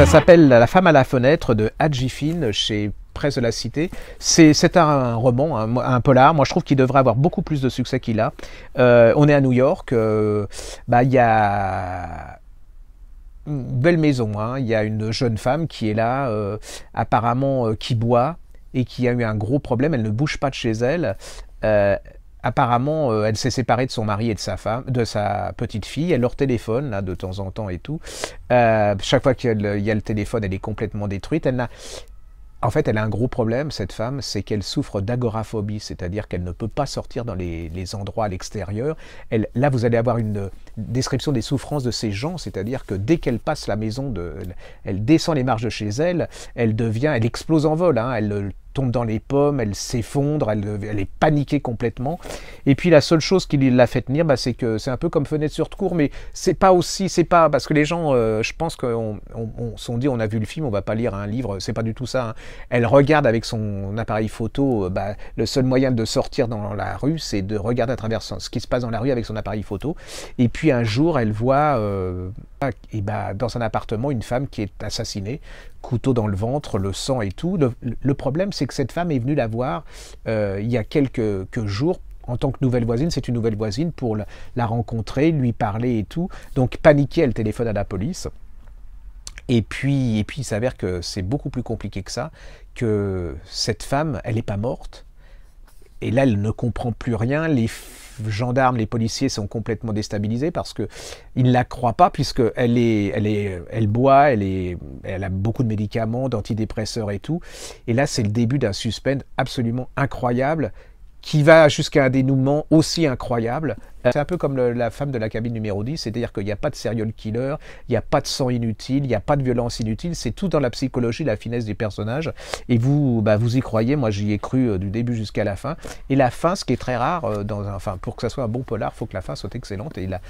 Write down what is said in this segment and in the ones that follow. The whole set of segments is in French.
Ça s'appelle La femme à la fenêtre de Finn chez Presse de la Cité. C'est un roman, un, polar. Moi, je trouve qu'il devrait avoir beaucoup plus de succès qu'il a. Euh, on est à New York. Euh, bah, il y a une belle maison. Hein. Il y a une jeune femme qui est là, euh, apparemment qui boit et qui a eu un gros problème. Elle ne bouge pas de chez elle apparemment, euh, elle s'est séparée de son mari et de sa femme, de sa petite fille. Elle leur téléphone là de temps en temps et tout. Euh, chaque fois qu'il y a le téléphone, elle est complètement détruite. Elle n'a en fait, elle a un gros problème, cette femme, c'est qu'elle souffre d'agoraphobie, c'est-à-dire qu'elle ne peut pas sortir dans les, endroits à l'extérieur. Elle, là, vous allez avoir une description des souffrances de ces gens, c'est-à-dire que dès qu'elle passe la maison, de, elle, descend les marches de chez elle, elle devient, elle explose en vol, hein, elle tombe dans les pommes, elle s'effondre, elle, est paniquée complètement. Et puis la seule chose qui l'a fait tenir, bah, c'est que c'est un peu comme fenêtre sur cours, mais c'est pas aussi, c'est pas parce que les gens, euh, je pense qu'on on, sont dit, on a vu le film, on va pas lire un livre, c'est pas du tout ça. Hein. Elle regarde avec son appareil photo, euh, bah, le seul moyen de sortir dans la rue, c'est de regarder à travers ce qui se passe dans la rue avec son appareil photo. Et puis un jour, elle voit euh, et bah, dans un appartement, une femme qui est assassinée, couteau dans le ventre, le sang et tout. Le, problème, c'est que cette femme est venue la voir euh, il y a quelques, jours en tant que nouvelle voisine, c'est une nouvelle voisine pour la rencontrer, lui parler et tout. Donc paniquée, elle téléphone à la police. Et puis, et puis il s'avère que c'est beaucoup plus compliqué que ça, que cette femme, elle n'est pas morte, et là, elle ne comprend plus rien. Les gendarmes, les policiers sont complètement déstabilisés parce qu'ils ne la croient pas puisqu'elle boit, elle elle a beaucoup de médicaments, d'antidépresseurs et tout. Et là, c'est le début d'un suspense absolument incroyable qui va jusqu'à un dénouement aussi incroyable. Euh, c'est un peu comme la femme de la cabine numéro 10, c'est-à-dire qu'il n'y a pas de serial killer, il n'y a pas de sang inutile, il n'y a pas de violence inutile, c'est tout dans la psychologie, la finesse des personnages, et vous, bah, vous y croyez, moi j'y ai cru euh, du début jusqu'à la fin, et la fin, ce qui est très rare, euh, dans pour que ça soit un bon polar, il faut que la fin soit excellente, et la,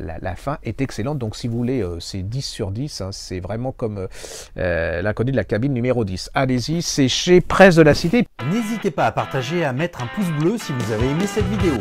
la, fin est excellente, donc si vous voulez, c'est 10 sur 10, hein, c'est vraiment comme l'inconnu de la cabine numéro 10. Allez-y, c'est chez Presse de la Cité. N'hésitez pas à partager, à mettre un pouce bleu si vous avez aimé cette vidéo.